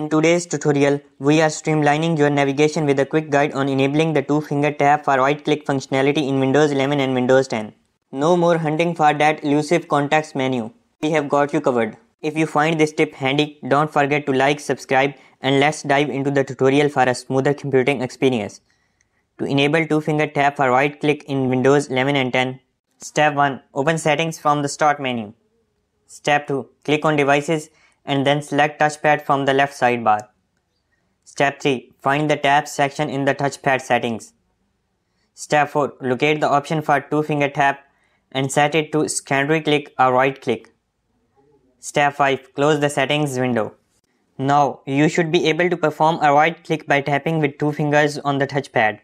In today's tutorial, we are streamlining your navigation with a quick guide on enabling the two-finger tap for right-click functionality in Windows 11 and Windows 10. No more hunting for that elusive contacts menu. We have got you covered. If you find this tip handy, don't forget to like, subscribe and let's dive into the tutorial for a smoother computing experience. To enable two-finger tap for right-click in Windows 11 and 10, Step 1. Open settings from the start menu. Step 2. Click on devices and then select touchpad from the left sidebar. Step 3. Find the tabs section in the touchpad settings. Step 4. Locate the option for two finger tap and set it to secondary click or right click. Step 5. Close the settings window. Now, you should be able to perform a right click by tapping with two fingers on the touchpad.